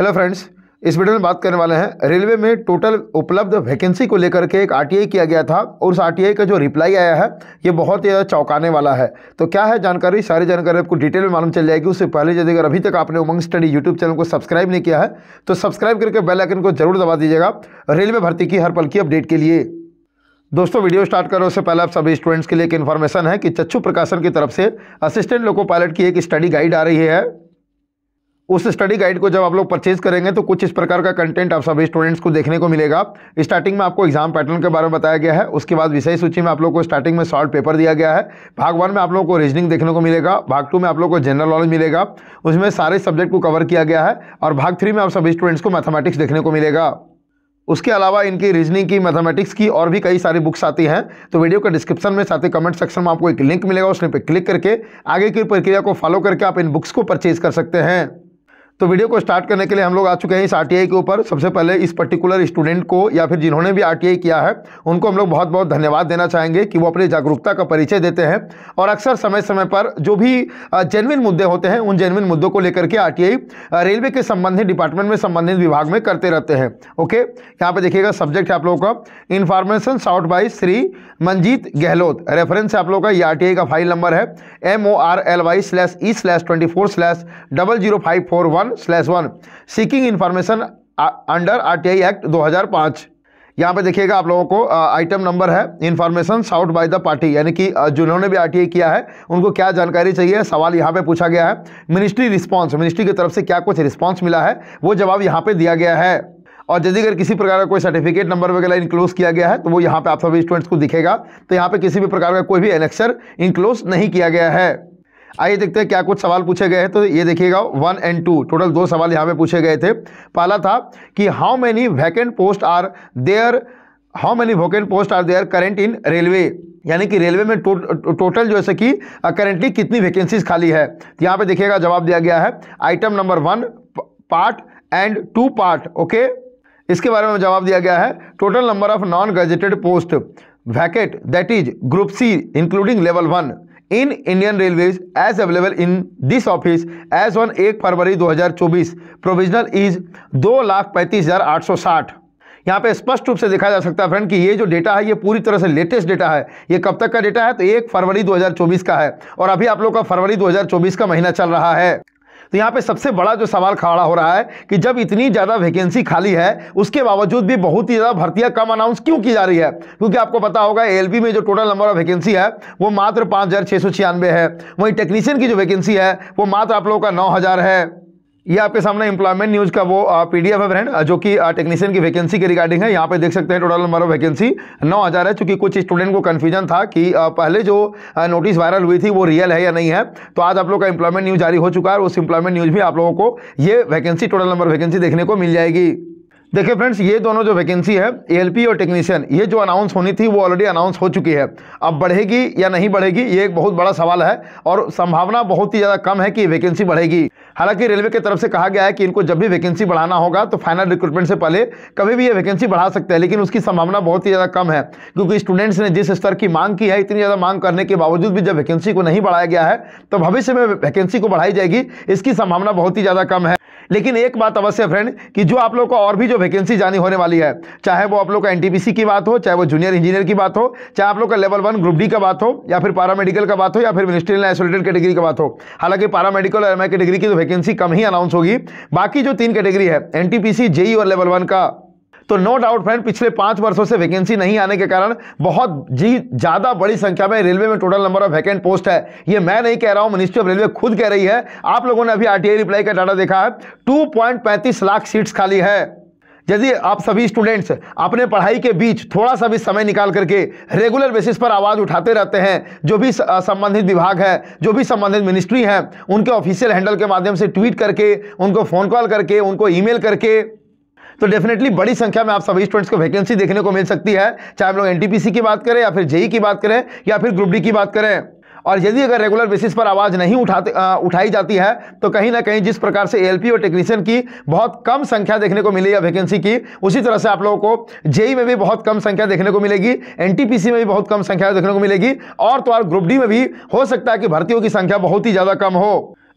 hello friends इस video में बात करने वाले हैं रेलवे में टोटल उपलब्ध वैकेंसी को लेकर के एक आरटीआई किया गया था और उस आरटीआई का जो रिप्लाई आया है ये बहुत ही ज़्यादा चौंकाने वाला है तो क्या है जानकारी सारी जानकारी आपको डिटेल में मालूम चल जाएगी उससे पहले यदि अगर अभी तक आपने उमंग स्टडी यूट्यूब चैनल को सब्सक्राइब नहीं किया है तो सब्सक्राइब करके बेलाइकन को जरूर दबा दीजिएगा रेलवे भर्ती की हर पल की अपडेट के लिए दोस्तों वीडियो स्टार्ट करो उससे पहले आप सभी स्टूडेंट्स के लिए एक इन्फॉर्मेशन है कि चच्छू प्रकाशन की तरफ से असिस्टेंट लोको पायलट की एक स्टडी गाइड आ रही है उस स्टडी गाइड को जब आप लोग परचेज करेंगे तो कुछ इस प्रकार का कंटेंट आप सभी स्टूडेंट्स को देखने को मिलेगा स्टार्टिंग में आपको एग्जाम पैटर्न के बारे में बताया गया है उसके बाद विषय सूची में आप लोग को स्टार्टिंग में शॉर्ट पेपर दिया गया है भाग वन में आप लोग को रीजनिंग देखने को मिलेगा भाग टू में आप लोग को जनरल नॉलेज मिलेगा उसमें सारे सब्जेक्ट को कवर किया गया है और भाग थ्री में आप सभी स्टूडेंट्स को मैथमेटिक्स देखने को मिलेगा उसके अलावा इनकी रीजनिंग की मैथमेटिक्स की और भी कई सारी बुक्स आती हैं तो वीडियो के डिस्क्रिप्शन में साथ ही कमेंट सेक्शन में आपको एक लिंक मिलेगा उसने पर क्लिक करके आगे की प्रक्रिया को फॉलो करके आप इन बुक्स को परचेज कर सकते हैं तो वीडियो को स्टार्ट करने के लिए हम लोग आ चुके हैं इस आर के ऊपर सबसे पहले इस पर्टिकुलर स्टूडेंट को या फिर जिन्होंने भी आर किया है उनको हम लोग बहुत बहुत धन्यवाद देना चाहेंगे कि वो अपनी जागरूकता का परिचय देते हैं और अक्सर समय समय पर जो भी जेनविन मुद्दे होते हैं उन जेनविन मुद्दों को लेकर के आर रेलवे के संबंधित डिपार्टमेंट में संबंधित विभाग में करते रहते हैं ओके यहाँ पर देखिएगा सब्जेक्ट है आप लोगों का information sought by Shri Manjeet Gehlot reference है आप लोगों का ये आर का फाइल नंबर है M O R L Y slash E slash twenty four slash double zero five four one slash one seeking information under RTI act 2005 यहाँ पर देखिएगा आप लोगों को आइटम uh, नंबर है information sought by the party यानी कि uh, जिन्होंने भी आरटीआई किया है उनको क्या जानकारी चाहिए सवाल यहाँ पे पूछा गया है मिनिस्ट्री रिस्पॉन्स मिनिस्ट्री की तरफ से क्या कुछ रिस्पॉन्स मिला है वो जवाब यहाँ पर दिया गया है और यदि अगर किसी प्रकार का कोई सर्टिफिकेट नंबर वगैरह इंक्लोज किया गया है तो वो यहाँ पे आप सभी स्टूडेंट्स को दिखेगा तो यहाँ पे किसी भी प्रकार का कोई भी एनेक्सर इंक्लोज नहीं किया गया है आइए देखते हैं क्या कुछ सवाल पूछे गए हैं तो ये देखिएगा वन एंड टू टोटल दो सवाल यहाँ पे पूछे गए थे पहला था कि how many vacant post are there how many vacant post are there current in railway यानी कि रेलवे में टो, टो, टोटल जो है कि करेंटली कितनी वैकेंसीज खाली है तो यहाँ पे देखिएगा जवाब दिया गया है item number one part and two part okay इसके बारे में जवाब दिया गया है total number of non graduated post vacant that is group C including level one in Indian railways as available in this office as on एक फरवरी 2024 provisional is दो लाख पैंतीस हज़ार आठ सौ साठ यहाँ पे स्पष्ट रूप से देखा जा सकता है फ्रेंड कि ये जो डेटा है ये पूरी तरह से लेटेस्ट डेटा है ये कब तक का डेटा है तो एक फरवरी 2024 का है और अभी आप लोग का फरवरी 2024 का महीना चल रहा है तो यहाँ पे सबसे बड़ा जो सवाल खड़ा हो रहा है कि जब इतनी ज़्यादा वैकेंसी खाली है उसके बावजूद भी बहुत ही ज़्यादा भर्तियाँ कम अनाउंस क्यों की जा रही है क्योंकि आपको पता होगा एल में जो टोटल नंबर ऑफ वैकेंसी है वो मात्र पाँच है वहीं टेक्नीशियन की जो वैकेंसी है वो मात्र आप लोगों का नौ है ये आपके सामने एम्प्लॉयमेंट न्यूज़ का वो पीडीएफ है फ्रेंड जो कि टेक्नीशियन की वैकेंसी के रिगार्डिंग है यहाँ पे देख सकते हैं टोटल नंबर ऑफ वैकेंसी नौ हज़ार है क्योंकि कुछ स्टूडेंट को कन्फ्यूजन था कि पहले जो नोटिस वायरल हुई थी वो रियल है या नहीं है तो आज आप लोग का एम्प्लॉयमेंट न्यूज़ जारी हो चुका है उस एम्प्लॉयमेंट न्यूज़ भी आप लोगों को ये वैकेंसी टोटल नंबर वैकेंसी देखने को मिल जाएगी देखिए फ्रेंड्स ये दोनों जो वैकेंसी है एलपी और टेक्नीशियन ये जो अनाउंस होनी थी वो ऑलरेडी अनाउंस हो चुकी है अब बढ़ेगी या नहीं बढ़ेगी ये एक बहुत बड़ा सवाल है और संभावना बहुत ही ज़्यादा कम है कि वैकेंसी बढ़ेगी हालांकि रेलवे की तरफ से कहा गया है कि इनको जब भी वैकेंसी बढ़ाना होगा तो फाइनल रिक्रूटमेंट से पहले कभी भी ये वैकेंसी बढ़ा सकते हैं लेकिन उसकी संभावना बहुत ही ज़्यादा कम है क्योंकि स्टूडेंट्स ने जिस स्तर की मांग की है इतनी ज़्यादा मांग करने के बावजूद भी जब वैकेंसी को नहीं बढ़ाया गया है तो भविष्य में वैकेंसी को बढ़ाई जाएगी इसकी संभावना बहुत ही ज़्यादा कम है लेकिन एक बात अवश्य फ्रेंड कि जो आप लोग को और भी जो वैकेंसी जानी होने वाली है चाहे वो आप लोग का एनटीपीसी की बात हो चाहे वो जूनियर इंजीनियर की बात हो चाहे आप लोग का लेवल वन ग्रुप डी का बात हो या फिर मेडिकल का बात हो या फिर मिनिस्ट्रियल एसोलेटेड कैटेगरी का बात हो हालांकि मेडिकल और एम कैटेगरी की तो वैकेंसी कम ही अनाउंस होगी बाकी जो तीन कैटेगरी है एनटीपीसी जेई e और लेवल वन का तो नो डाउट फ्रेंड पिछले पाँच वर्षों से वैकेंसी नहीं आने के कारण बहुत जी ज़्यादा बड़ी संख्या में रेलवे में total number of vacant post है ये मैं नहीं कह रहा हूँ मिनिस्ट्री ऑफ रेलवे खुद कह रही है आप लोगों ने अभी आरटीआई रिप्लाई का डाटा देखा है टू लाख सीट्स खाली है यदि आप सभी स्टूडेंट्स अपने पढ़ाई के बीच थोड़ा सा भी समय निकाल करके रेगुलर बेसिस पर आवाज़ उठाते रहते हैं जो भी संबंधित विभाग है जो भी संबंधित मिनिस्ट्री है उनके ऑफिशियल हैंडल के माध्यम से ट्वीट करके उनको फ़ोन कॉल करके उनको ईमेल करके तो डेफिनेटली बड़ी संख्या में आप सभी स्टूडेंट्स को वैकेंसी देखने को मिल सकती है चाहे हम लोग एनटीपीसी की बात करें या फिर जेई e की बात करें या फिर ग्रुप डी की बात करें और यदि अगर रेगुलर बेसिस पर आवाज़ नहीं उठाते आ, उठाई जाती है तो कहीं ना कहीं जिस प्रकार से एलपी और टेक्नीशियन की बहुत कम संख्या देखने को मिली है वैकेंसी की उसी तरह से आप लोगों को जेई e में भी बहुत कम संख्या देखने को मिलेगी एनटीपीसी में भी बहुत कम संख्या देखने को मिलेगी और तो और ग्रुप डी में भी हो सकता है कि भर्तियों की संख्या बहुत ही ज़्यादा कम हो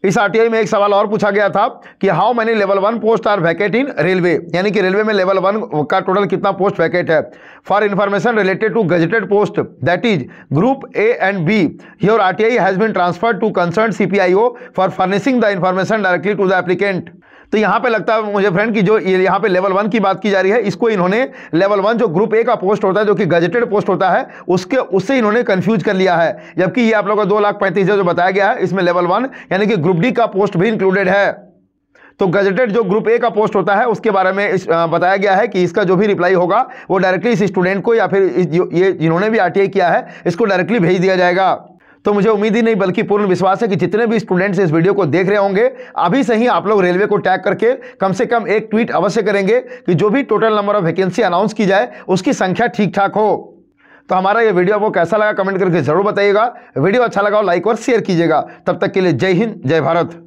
इस आरटीआई में एक सवाल और पूछा गया था कि how many level one post are vacant in railway यानी कि रेलवे में लेवल वन का टोटल कितना पोस्ट वैकेट है for information related to gazetted post that is group A and B your RTI has been transferred to concern CPIO for furnishing the information directly to the applicant तो यहाँ पे लगता है मुझे friend कि जो यहाँ पे लेवल वन की बात की जा रही है इसको इन्होंने लेवल वन जो ग्रुप ए का पोस्ट होता है जो कि गजेटेड पोस्ट होता है उसके उससे इन्होंने कन्फ्यूज कर लिया है जबकि ये आप लोगों को दो लाख पैंतीस हज़ार जो बताया गया है इसमें लेवल वन यानी कि ग्रुप डी का पोस्ट भी इंक्लूडेड है तो गजेटेड जो ग्रुप ए का पोस्ट होता है उसके बारे में इस, बताया गया है कि इसका जो भी रिप्लाई होगा वो डायरेक्टली इस स्टूडेंट को या फिर ये जिन्होंने भी आरटीआई किया है इसको डायरेक्टली भेज दिया जाएगा तो मुझे उम्मीद ही नहीं बल्कि पूर्ण विश्वास है कि जितने भी स्टूडेंट्स इस वीडियो को देख रहे होंगे अभी से ही आप लोग रेलवे को टैग करके कम से कम एक ट्वीट अवश्य करेंगे कि जो भी total number of vacancy announce की जाए उसकी संख्या ठीक ठाक हो तो हमारा ये वीडियो आपको कैसा लगा कमेंट करके जरूर बताइएगा वीडियो अच्छा लगा लाइक और शेयर कीजिएगा तब तक के लिए जय हिंद जय भारत